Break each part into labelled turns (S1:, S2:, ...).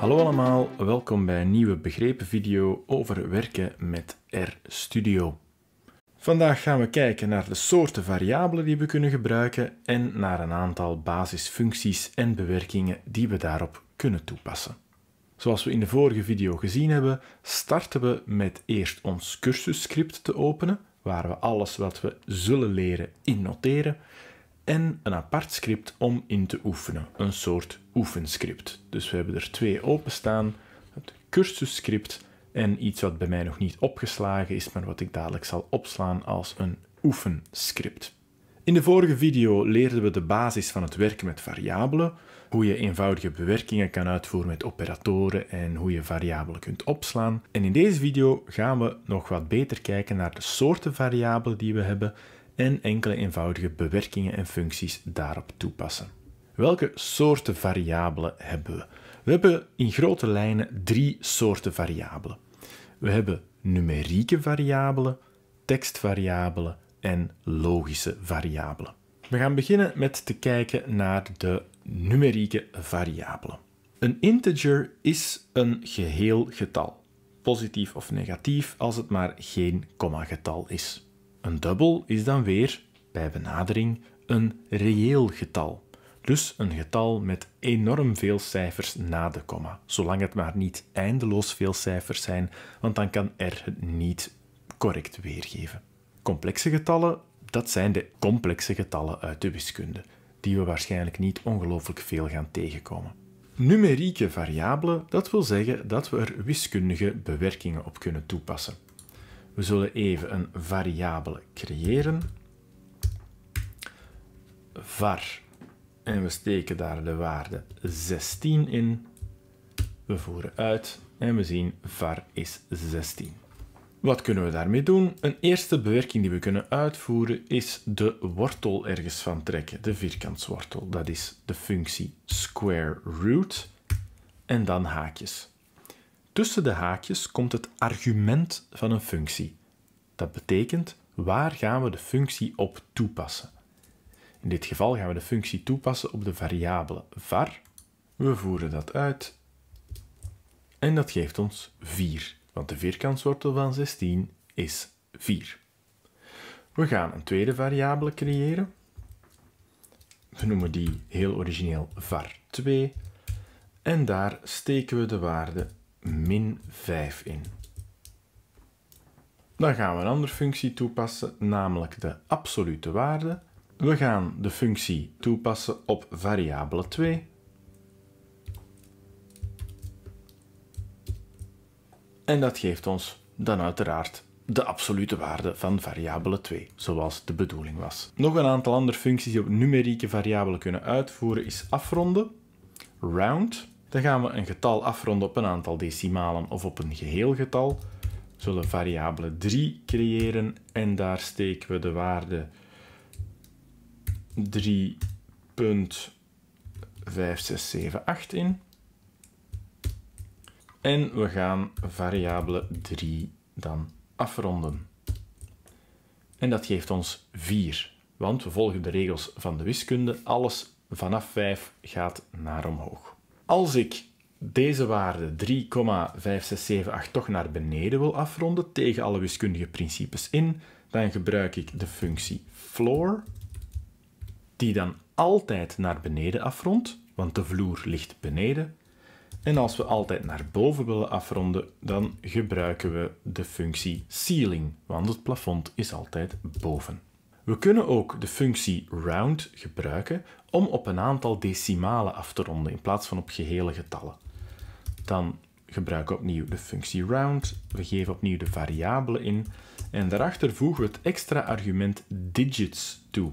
S1: Hallo allemaal, welkom bij een nieuwe begrepen video over werken met RStudio. Vandaag gaan we kijken naar de soorten variabelen die we kunnen gebruiken en naar een aantal basisfuncties en bewerkingen die we daarop kunnen toepassen. Zoals we in de vorige video gezien hebben, starten we met eerst ons cursusscript te openen, waar we alles wat we zullen leren in noteren en een apart script om in te oefenen, een soort oefenscript. Dus we hebben er twee openstaan, het cursusscript en iets wat bij mij nog niet opgeslagen is, maar wat ik dadelijk zal opslaan als een oefenscript. In de vorige video leerden we de basis van het werken met variabelen, hoe je eenvoudige bewerkingen kan uitvoeren met operatoren en hoe je variabelen kunt opslaan. En in deze video gaan we nog wat beter kijken naar de soorten variabelen die we hebben en enkele eenvoudige bewerkingen en functies daarop toepassen. Welke soorten variabelen hebben we? We hebben in grote lijnen drie soorten variabelen. We hebben numerieke variabelen, tekstvariabelen en logische variabelen. We gaan beginnen met te kijken naar de numerieke variabelen. Een integer is een geheel getal, positief of negatief, als het maar geen getal is. Een dubbel is dan weer, bij benadering, een reëel getal. Dus een getal met enorm veel cijfers na de komma, zolang het maar niet eindeloos veel cijfers zijn, want dan kan R het niet correct weergeven. Complexe getallen, dat zijn de complexe getallen uit de wiskunde, die we waarschijnlijk niet ongelooflijk veel gaan tegenkomen. Numerieke variabelen, dat wil zeggen dat we er wiskundige bewerkingen op kunnen toepassen. We zullen even een variabele creëren. Var. En we steken daar de waarde 16 in. We voeren uit en we zien var is 16. Wat kunnen we daarmee doen? Een eerste bewerking die we kunnen uitvoeren is de wortel ergens van trekken, de vierkantswortel. Dat is de functie square root en dan haakjes. Tussen de haakjes komt het argument van een functie. Dat betekent waar gaan we de functie op toepassen. In dit geval gaan we de functie toepassen op de variabele var. We voeren dat uit en dat geeft ons 4, want de vierkantswortel van 16 is 4. We gaan een tweede variabele creëren. We noemen die heel origineel var2 en daar steken we de waarde min 5 in. Dan gaan we een andere functie toepassen, namelijk de absolute waarde. We gaan de functie toepassen op variabele 2. En dat geeft ons dan uiteraard de absolute waarde van variabele 2, zoals de bedoeling was. Nog een aantal andere functies die op numerieke variabelen kunnen uitvoeren is afronden, round, dan gaan we een getal afronden op een aantal decimalen of op een geheel getal. We zullen variabele 3 creëren en daar steken we de waarde 3.5678 in. En we gaan variabele 3 dan afronden. En dat geeft ons 4, want we volgen de regels van de wiskunde. Alles vanaf 5 gaat naar omhoog. Als ik deze waarde 3,5678 toch naar beneden wil afronden tegen alle wiskundige principes in, dan gebruik ik de functie floor, die dan altijd naar beneden afrondt, want de vloer ligt beneden. En als we altijd naar boven willen afronden, dan gebruiken we de functie ceiling, want het plafond is altijd boven. We kunnen ook de functie round gebruiken om op een aantal decimalen af te ronden in plaats van op gehele getallen. Dan gebruiken we opnieuw de functie round, we geven opnieuw de variabelen in en daarachter voegen we het extra argument digits toe.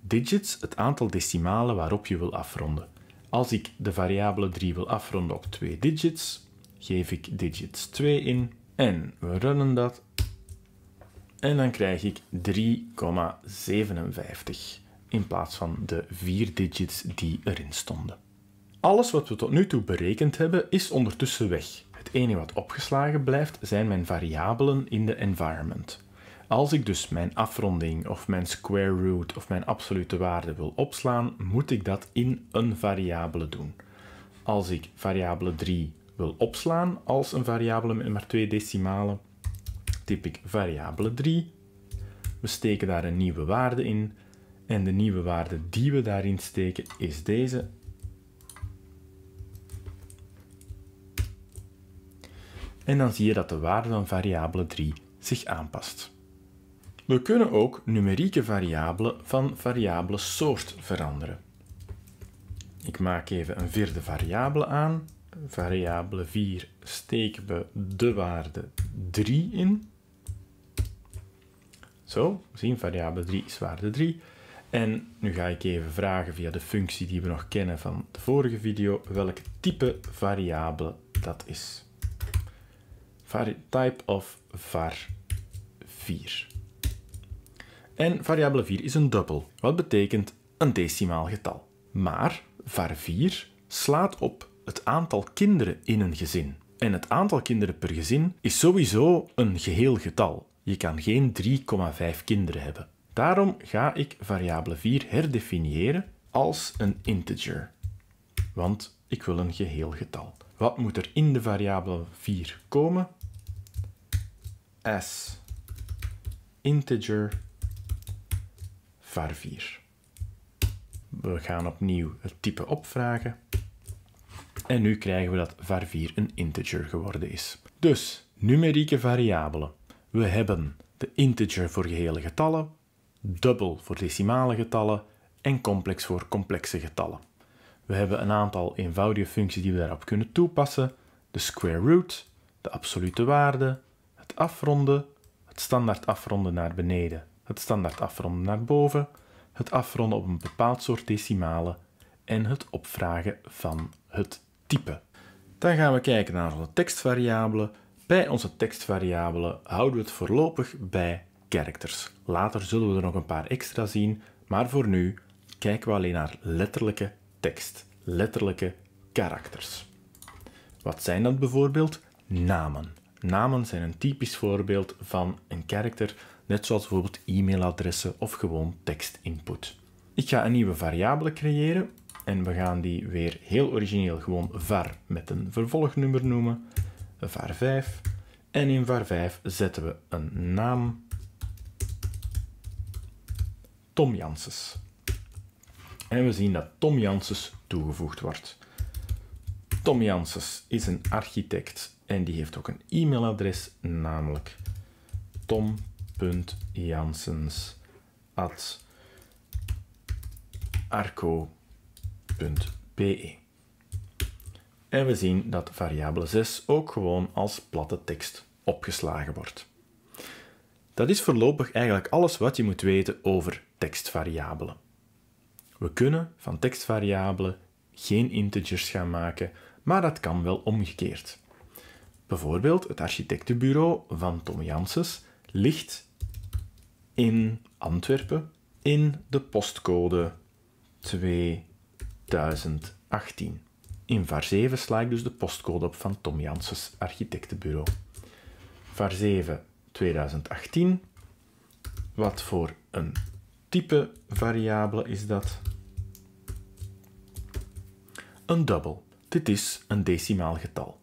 S1: Digits, het aantal decimalen waarop je wil afronden. Als ik de variabele 3 wil afronden op 2 digits, geef ik digits 2 in en we runnen dat en dan krijg ik 3,57 in plaats van de vier digits die erin stonden. Alles wat we tot nu toe berekend hebben is ondertussen weg. Het enige wat opgeslagen blijft zijn mijn variabelen in de environment. Als ik dus mijn afronding of mijn square root of mijn absolute waarde wil opslaan, moet ik dat in een variabele doen. Als ik variabele 3 wil opslaan als een variabele met maar twee decimalen, typ ik variabele 3. We steken daar een nieuwe waarde in. En de nieuwe waarde die we daarin steken is deze. En dan zie je dat de waarde van variabele 3 zich aanpast. We kunnen ook numerieke variabelen van variabele soort veranderen. Ik maak even een vierde variabele aan. Variabele 4 steken we de waarde 3 in. Zo, we zien variabele 3 is waarde 3. En nu ga ik even vragen via de functie die we nog kennen van de vorige video, welk type variabele dat is. type of var 4. En variabele 4 is een dubbel, wat betekent een decimaal getal. Maar var 4 slaat op het aantal kinderen in een gezin. En het aantal kinderen per gezin is sowieso een geheel getal. Je kan geen 3,5 kinderen hebben. Daarom ga ik variabele 4 herdefiniëren als een integer. Want ik wil een geheel getal. Wat moet er in de variabele 4 komen? S integer var 4. We gaan opnieuw het type opvragen. En nu krijgen we dat var 4 een integer geworden is. Dus numerieke variabelen we hebben de integer voor gehele getallen, dubbel voor decimale getallen en complex voor complexe getallen. We hebben een aantal eenvoudige functies die we daarop kunnen toepassen. De square root, de absolute waarde, het afronden, het standaard afronden naar beneden, het standaard afronden naar boven, het afronden op een bepaald soort decimalen en het opvragen van het type. Dan gaan we kijken naar onze tekstvariabelen. Bij onze tekstvariabelen houden we het voorlopig bij characters. Later zullen we er nog een paar extra zien, maar voor nu kijken we alleen naar letterlijke tekst, letterlijke karakters. Wat zijn dat bijvoorbeeld? Namen. Namen zijn een typisch voorbeeld van een karakter, net zoals bijvoorbeeld e-mailadressen of gewoon tekstinput. Ik ga een nieuwe variabele creëren en we gaan die weer heel origineel gewoon var met een vervolgnummer noemen var5 en in var5 zetten we een naam Tom Janssens. En we zien dat Tom Janssens toegevoegd wordt. Tom Janssens is een architect en die heeft ook een e-mailadres, namelijk tom.janssens.arco.be. En we zien dat variabele 6 ook gewoon als platte tekst opgeslagen wordt. Dat is voorlopig eigenlijk alles wat je moet weten over tekstvariabelen. We kunnen van tekstvariabelen geen integers gaan maken, maar dat kan wel omgekeerd. Bijvoorbeeld het architectenbureau van Tom Janssens ligt in Antwerpen in de postcode 2018. In var 7 sla ik dus de postcode op van Tom Janssens architectenbureau. Var 7 2018. Wat voor een type variabele is dat? Een dubbel. Dit is een decimaal getal.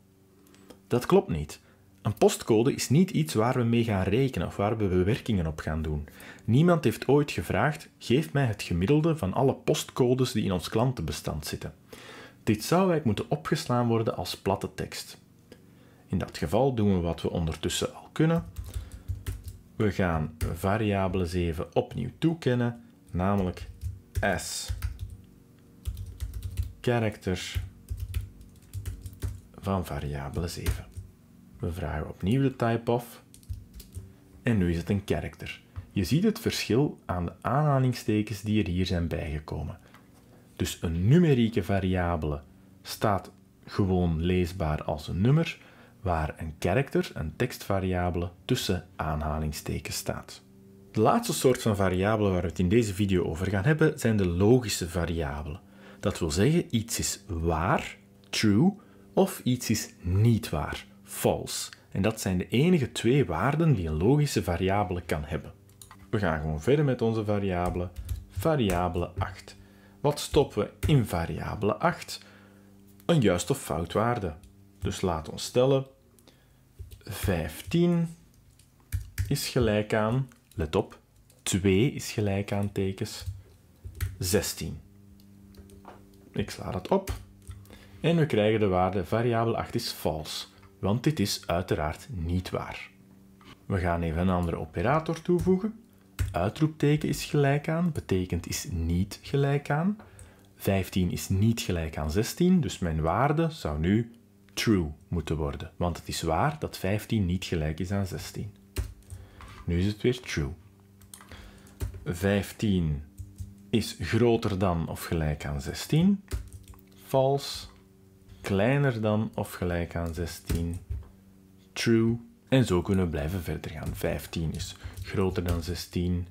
S1: Dat klopt niet. Een postcode is niet iets waar we mee gaan rekenen of waar we bewerkingen op gaan doen. Niemand heeft ooit gevraagd: geef mij het gemiddelde van alle postcodes die in ons klantenbestand zitten. Dit zou eigenlijk moeten opgeslaan worden als platte tekst. In dat geval doen we wat we ondertussen al kunnen. We gaan variabele 7 opnieuw toekennen, namelijk s character van variabele 7. We vragen opnieuw de type of en nu is het een character. Je ziet het verschil aan de aanhalingstekens die er hier zijn bijgekomen. Dus een numerieke variabele staat gewoon leesbaar als een nummer, waar een karakter, een tekstvariabele, tussen aanhalingstekens staat. De laatste soort van variabelen waar we het in deze video over gaan hebben, zijn de logische variabelen. Dat wil zeggen, iets is waar, true, of iets is niet waar, false. En dat zijn de enige twee waarden die een logische variabele kan hebben. We gaan gewoon verder met onze variabelen. Variabele 8. Wat stoppen we in variabele 8? Een juist of fout waarde. Dus laten we stellen 15 is gelijk aan, let op, 2 is gelijk aan tekens 16. Ik sla dat op en we krijgen de waarde variabele 8 is vals, want dit is uiteraard niet waar. We gaan even een andere operator toevoegen uitroepteken is gelijk aan, betekent is niet gelijk aan. 15 is niet gelijk aan 16, dus mijn waarde zou nu true moeten worden. Want het is waar dat 15 niet gelijk is aan 16. Nu is het weer true. 15 is groter dan of gelijk aan 16. False. Kleiner dan of gelijk aan 16. True en zo kunnen we blijven verder gaan. 15 is groter dan 16,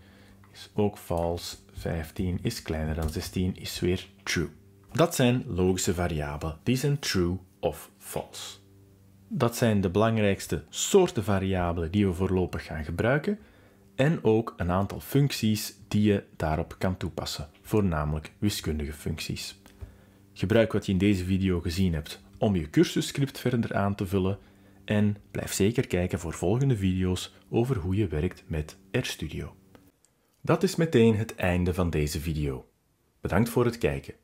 S1: is ook vals. 15 is kleiner dan 16, is weer true. Dat zijn logische variabelen. Die zijn true of false. Dat zijn de belangrijkste soorten variabelen die we voorlopig gaan gebruiken en ook een aantal functies die je daarop kan toepassen, voornamelijk wiskundige functies. Gebruik wat je in deze video gezien hebt om je cursusscript verder aan te vullen en blijf zeker kijken voor volgende video's over hoe je werkt met RStudio. Dat is meteen het einde van deze video. Bedankt voor het kijken.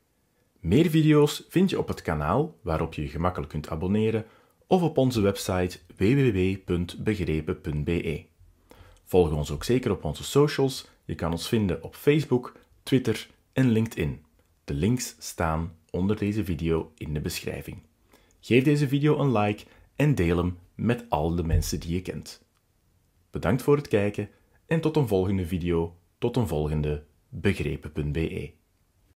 S1: Meer video's vind je op het kanaal waarop je je gemakkelijk kunt abonneren of op onze website www.begrepen.be. Volg ons ook zeker op onze socials. Je kan ons vinden op Facebook, Twitter en LinkedIn. De links staan onder deze video in de beschrijving. Geef deze video een like en deel hem met al de mensen die je kent. Bedankt voor het kijken en tot een volgende video, tot een volgende begrepen.be.